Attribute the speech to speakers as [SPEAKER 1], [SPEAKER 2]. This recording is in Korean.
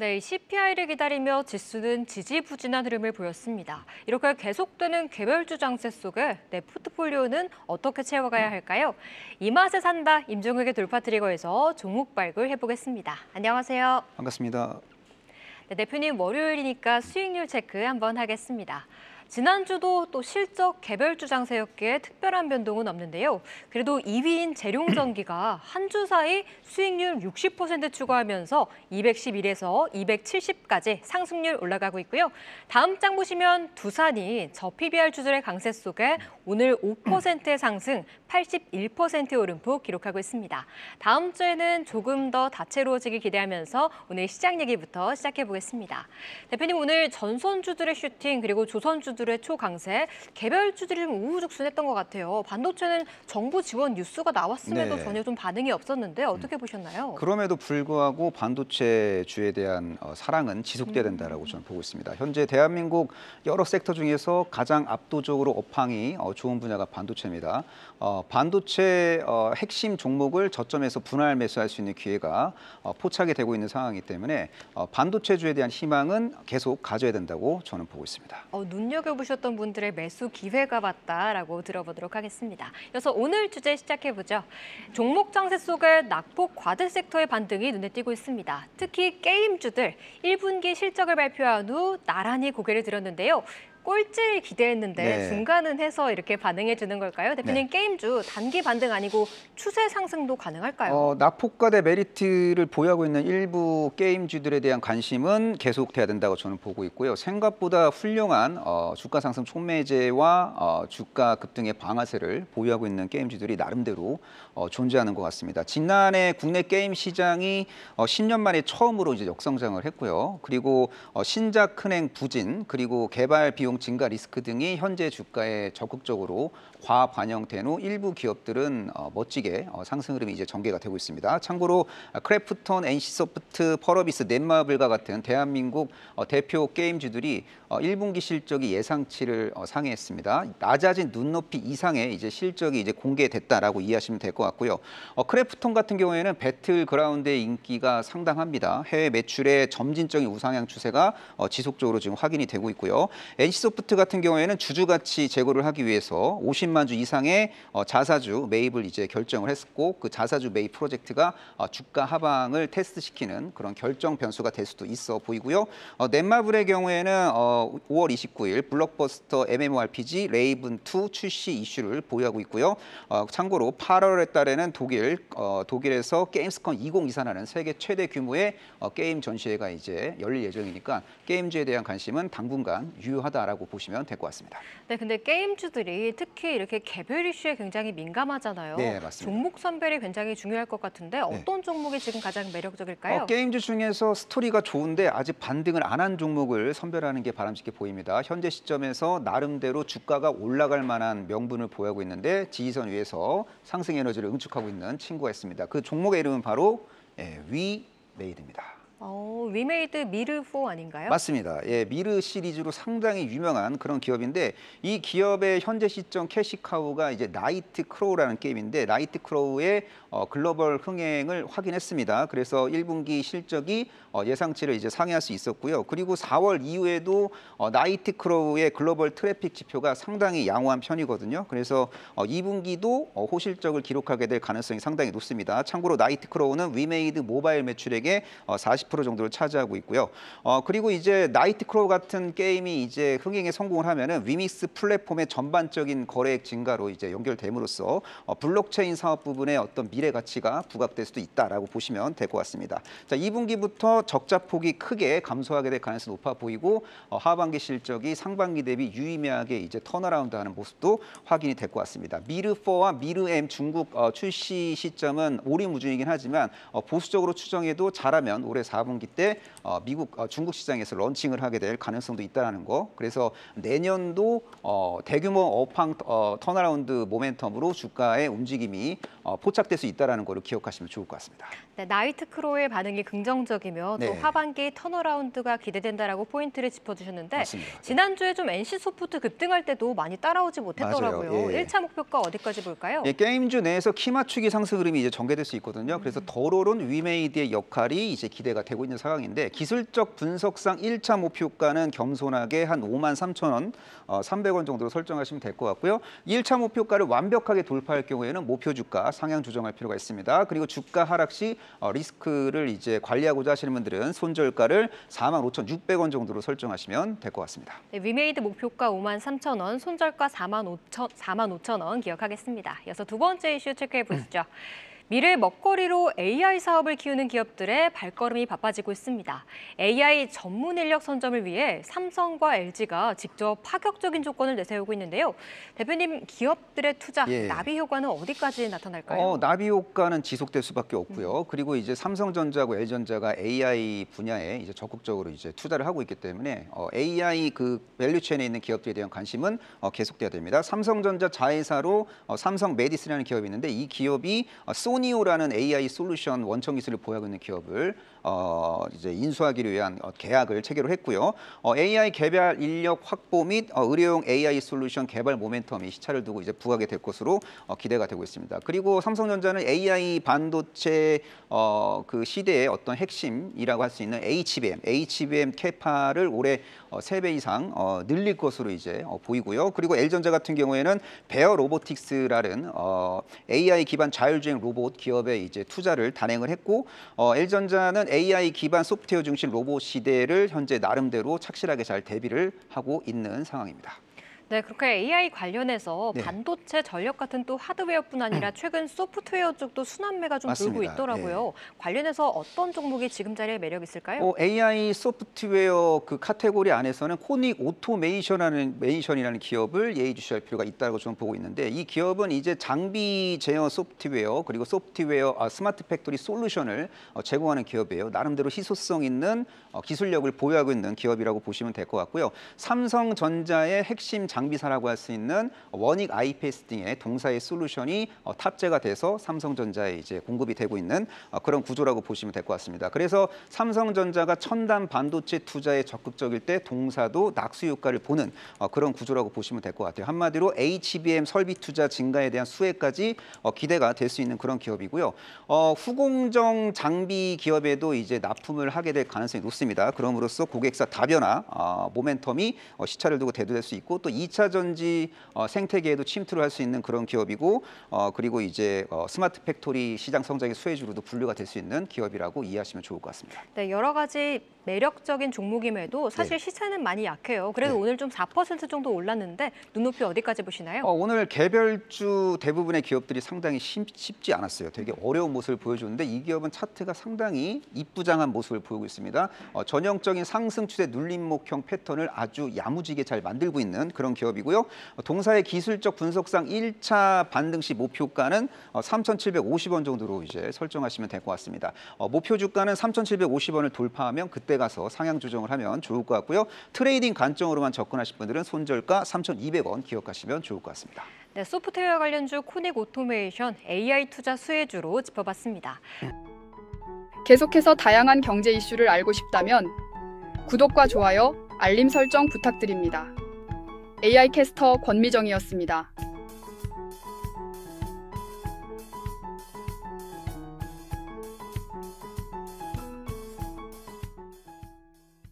[SPEAKER 1] 네, CPI를 기다리며 지수는 지지부진한 흐름을 보였습니다. 이렇게 계속되는 개별주장세 속에 내 포트폴리오는 어떻게 채워가야 할까요? 이 맛에 산다 임종욱의 돌파트리거에서 종목 발굴 해보겠습니다. 안녕하세요.
[SPEAKER 2] 반갑습니다.
[SPEAKER 1] 네, 대표님 월요일이니까 수익률 체크 한번 하겠습니다. 지난주도 또 실적 개별 주장 세였기에 특별한 변동은 없는데요. 그래도 2위인 재룡전기가 한 주 사이 수익률 60% 추가하면서 211에서 270까지 상승률 올라가고 있고요. 다음 장 보시면 두산이 저 PBR 주들의 강세 속에 오늘 5%의 상승, 81%의 오름폭 기록하고 있습니다. 다음 주에는 조금 더다채로워지기 기대하면서 오늘 시장 얘기부터 시작해 보겠습니다. 대표님 오늘 전선주들의 슈팅 그리고 조선주들 의 주들의 초강세, 개별 주들이 좀 우후죽순했던 것 같아요. 반도체는 정부 지원 뉴스가 나왔음에도 네. 전혀 좀 반응이 없었는데 음. 어떻게 보셨나요?
[SPEAKER 2] 그럼에도 불구하고 반도체 주에 대한 어, 사랑은 지속돼야 된다라고 저는 보고 있습니다. 현재 대한민국 여러 섹터 중에서 가장 압도적으로 업황이 어, 좋은 분야가 반도체입니다. 어, 반도체 핵심 종목을 저점에서 분할 매수할 수 있는 기회가 포착이 되고 있는 상황이기 때문에 반도체주에 대한 희망은 계속 가져야 된다고 저는 보고 있습니다.
[SPEAKER 1] 어, 눈여겨 겪어보셨던 분들의 매수 기회가 왔다라고 들어보도록 하겠습니다. 그래서 오늘 주제 시작해보죠. 종목 장세 속에 낙폭 과대 섹터의 반등이 눈에 띄고 있습니다. 특히 게임주들 1분기 실적을 발표한 후 나란히 고개를 들었는데요. 꼴찌 기대했는데 네. 중간은 해서 이렇게 반응해 주는 걸까요? 대표님 네. 게임주 단기 반등 아니고 추세 상승도 가능할까요? 어,
[SPEAKER 2] 낙폭과 대 메리트를 보유하고 있는 일부 게임주들에 대한 관심은 계속돼야 된다고 저는 보고 있고요. 생각보다 훌륭한 어, 주가 상승 촉매제와 어, 주가 급등의 방아쇠를 보유하고 있는 게임주들이 나름대로 어, 존재하는 것 같습니다. 지난해 국내 게임 시장이 어, 10년 만에 처음으로 이제 역성장을 했고요. 그리고 어, 신작 큰행 부진 그리고 개발 비용 비용 증가 리스크 등이 현재 주가에 적극적으로 과반영된 후 일부 기업들은 어, 멋지게 어, 상승 흐름이 이제 전개가 되고 있습니다. 참고로 아, 크래프톤, NC소프트, 펄어비스, 넷마블과 같은 대한민국 어, 대표 게임주들이 1분기 실적이 예상치를 상회했습니다. 낮아진 눈높이 이상의 이제 실적이 이제 공개됐다라고 이해하시면 될 것 같고요. 크래프톤 같은 경우에는 배틀그라운드의 인기가 상당합니다. 해외 매출의 점진적인 우상향 추세가 지속적으로 지금 확인이 되고 있고요. NC H소프트 같은 경우에는 주주 가치 제고를 하기 위해서 50만 주 이상의 어, 자사주 매입을 이제 결정을 했고 그 자사주 매입 프로젝트가 어, 주가 하방을 테스트시키는 그런 결정 변수가 될 수도 있어 보이고요. 어, 넷마블의 경우에는 5월 29일 블록버스터 MMORPG 레이븐2 출시 이슈를 보유하고 있고요. 참고로 8월에 달에는 독일 독일에서 게임스콘 2024라는 세계 최대 규모의 게임 전시회가 이제 열릴 예정이니까 게임즈에 대한 관심은 당분간 유효하다 있다라고 보시면 될 것 같습니다.
[SPEAKER 1] 네, 근데 게임주들이 특히 이렇게 개별 이슈에 굉장히 민감하잖아요. 네, 맞습니다. 종목 선별이 굉장히 중요할 것 같은데 네. 어떤 네. 종목이 지금 가장 매력적일까요? 어,
[SPEAKER 2] 게임주 중에서 스토리가 좋은데 아직 반등을 안 한 종목을 선별하는 게 바람직해 보입니다. 현재 시점에서 나름대로 주가가 올라갈 만한 명분을 보유고 있는데 지지선 위에서 상승 에너지를 응축하고 있는 친구가 있습니다. 그 종목의 이름은 바로 예, 위메이드입니다.
[SPEAKER 1] 어, 위메이드 미르포 아닌가요?
[SPEAKER 2] 맞습니다. 예, 미르 시리즈로 상당히 유명한 그런 기업인데 이 기업의 현재 시점 캐시카우가 이제 나이트 크로우라는 게임인데 나이트 크로우의 어, 글로벌 흥행을 확인했습니다. 그래서 1분기 실적이 어, 예상치를 이제 상회할 수 있었고요. 그리고 4월 이후에도 어, 나이트 크로우의 글로벌 트래픽 지표가 상당히 양호한 편이거든요. 그래서 어, 2분기도 어, 호실적을 기록하게 될 가능성이 상당히 높습니다. 참고로 나이트 크로우는 위메이드 모바일 매출액의 어, 40 40% 정도를 차지하고 있고요. 어, 그리고 이제 나이트크로 같은 게임이 이제 흥행에 성공을 하면은 위믹스 플랫폼의 전반적인 거래액 증가로 이제 연결됨으로써 어, 블록체인 사업 부분의 어떤 미래 가치가 부각될 수도 있다라고 보시면 될 것 같습니다. 자, 2분기부터 적자 폭이 크게 감소하게 될 가능성이 높아 보이고 어, 하반기 실적이 상반기 대비 유의미하게 이제 턴어라운드하는 모습도 확인이 될 것 같습니다. 미르4와 미르M 중국 어, 출시 시점은 오리무중이긴 하지만 어, 보수적으로 추정해도 잘하면 올해 4 4분기 때 어, 미국 어, 중국 시장에서 런칭을 하게 될 가능성도 있다라는 거. 그래서 내년도 어, 대규모 업황 어, 턴어라운드 모멘텀으로 주가의 움직임이 어, 포착될 수있다는 거를 기억하시면 좋을 것 같습니다.
[SPEAKER 1] 네, 나이트 크로의 반응이 긍정적이며 또 네. 하반기 턴어라운드가 기대된다라고 포인트를 짚어주셨는데 맞습니다. 네. 지난주에 좀 NC 소프트 급등할 때도 많이 따라오지 못했더라고요. 예. 1차 목표가 어디까지 볼까요? 예,
[SPEAKER 2] 게임주 내에서 키 맞추기 상승 흐름이 이제 전개될 수 있거든요. 그래서 음. 더러운 위메이드의 역할이 이제 기대가 됩니다. 되고 있는 상황인데 기술적 분석상 1차 목표가는 겸손하게 한 5만 3천 원, 어, 300원 정도로 설정하시면 될 것 같고요. 1차 목표가를 완벽하게 돌파할 경우에는 목표 주가 상향 조정할 필요가 있습니다. 그리고 주가 하락 시 어, 리스크를 이제 관리하고자 하시는 분들은 손절가를 4만 5,600원 정도로 설정하시면 될 것 같습니다.
[SPEAKER 1] 네, 위메이드 목표가 5만 3천 원, 손절가 4만 5천 4만 5천 원 기억하겠습니다. 이어서 두 번째 이슈 체크해 보시죠. 미래 먹거리로 AI 사업을 키우는 기업들의 발걸음이 바빠지고 있습니다. AI 전문 인력 선점을 위해 삼성과 LG가 직접 파격적인 조건을 내세우고 있는데요. 대표님, 기업들의 투자, 예. 나비 효과는 어디까지 나타날까요? 어,
[SPEAKER 2] 나비 효과는 지속될 수밖에 없고요. 음. 그리고 이제 삼성전자고 LG전자가 AI 분야에 이제 적극적으로 이제 투자를 하고 있기 때문에 어, AI 그 밸류체인에 있는 기업들에 대한 관심은 어, 계속돼야 됩니다. 삼성전자 자회사로 어, 삼성 메디스라는 기업이 있는데 이 기업이 어, 소니 토니오라는 AI 솔루션 원천 기술을 보유하고 있는 기업을 어, 이제 인수하기 위한 어, 계약을 체결을 했고요. 어, AI 개발 인력 확보 및 어, 의료용 AI 솔루션 개발 모멘텀이 시차를 두고 이제 부각이 될 것으로 어, 기대가 되고 있습니다. 그리고 삼성전자는 AI 반도체 어, 그 시대의 어떤 핵심이라고 할 수 있는 HBM, HBM 캐파를 올해 어, 3배 이상 어, 늘릴 것으로 이제 어, 보이고요. 그리고 엘전자 같은 경우에는 베어 로보틱스라는 어, AI 기반 자율주행 로봇 로봇 기업에 이제 투자를 단행을 했고 어, 엘전자는 AI 기반 소프트웨어 중심 로봇 시대를 현재 나름대로 착실하게 잘 대비를 하고 있는 상황입니다.
[SPEAKER 1] 네, 그렇게 AI 관련해서 네. 반도체, 전력 같은 또 하드웨어뿐 아니라 음. 최근 소프트웨어 쪽도 순환매가 좀 맞습니다. 돌고 있더라고요. 네. 관련해서 어떤 종목이 지금 자리에 매력 있을까요? 어,
[SPEAKER 2] AI 소프트웨어 그 카테고리 안에서는 코닉 오토메이션이라는 메이션이라는 기업을 예의주시할 필요가 있다고 저 보고 있는데 이 기업은 이제 장비 제어 소프트웨어 그리고 소프트웨어 아, 스마트 팩토리 솔루션을 어, 제공하는 기업이에요. 나름대로 희소성 있는 어, 기술력을 보유하고 있는 기업이라고 보시면 될 것 같고요. 삼성전자의 핵심 장 장비사라고 할 수 있는 원익 IPS 등의 동사의 솔루션이 어, 탑재가 돼서 삼성전자에 이제 공급이 되고 있는 어, 그런 구조라고 보시면 될 것 같습니다. 그래서 삼성전자가 첨단 반도체 투자에 적극적일 때 동사도 낙수 효과를 보는 어, 그런 구조라고 보시면 될 것 같아요. 한마디로 HBM 설비 투자 증가에 대한 수혜까지 기대가 될 수 있는 그런 기업이고요. 어, 후공정 장비 기업에도 이제 납품을 하게 될 가능성이 높습니다. 그럼으로써 고객사 다변화 어, 모멘텀이 시차를 두고 대두될 수 있고 또 2차 전지 어, 생태계에도 침투를 할 수 있는 그런 기업이고 어, 그리고 이제 어, 스마트 팩토리 시장 성장의 수혜주로도 분류가 될 수 있는 기업이라고 이해하시면 좋을 것 같습니다.
[SPEAKER 1] 네, 여러 가지 매력적인 종목임에도 사실 네. 시세는 많이 약해요. 그래도 네. 오늘 좀 4% 정도 올랐는데 눈높이 어디까지 보시나요? 어,
[SPEAKER 2] 오늘 개별주 대부분의 기업들이 상당히 쉽지 않았어요. 되게 어려운 모습을 보여주는데 이 기업은 차트가 상당히 이쁘장한 모습을 보이고 있습니다. 어, 전형적인 상승 추세 눌림목형 패턴을 아주 야무지게 잘 만들고 있는 그런 그런 기업이고요. 어, 동사의 기술적 분석상 1차 반등 시 목표가는 3,750원 어, 정도로 이제 설정하시면 될 것 같습니다. 어, 목표 주가는 3,750원을 돌파하면 그때 가서 상향 조정을 하면 좋을 것 같고요. 트레이딩 관점으로만 접근하실 분들은 손절가 3,200원 기억하시면 좋을 것 같습니다.
[SPEAKER 1] 네, 소프트웨어 관련주 코넥 오토메이션 AI 투자 수혜주로 짚어봤습니다. 계속해서 다양한 경제 이슈를 알고 싶다면 구독과 좋아요, 알림 설정 부탁드립니다. AI 캐스터 권미정이었습니다.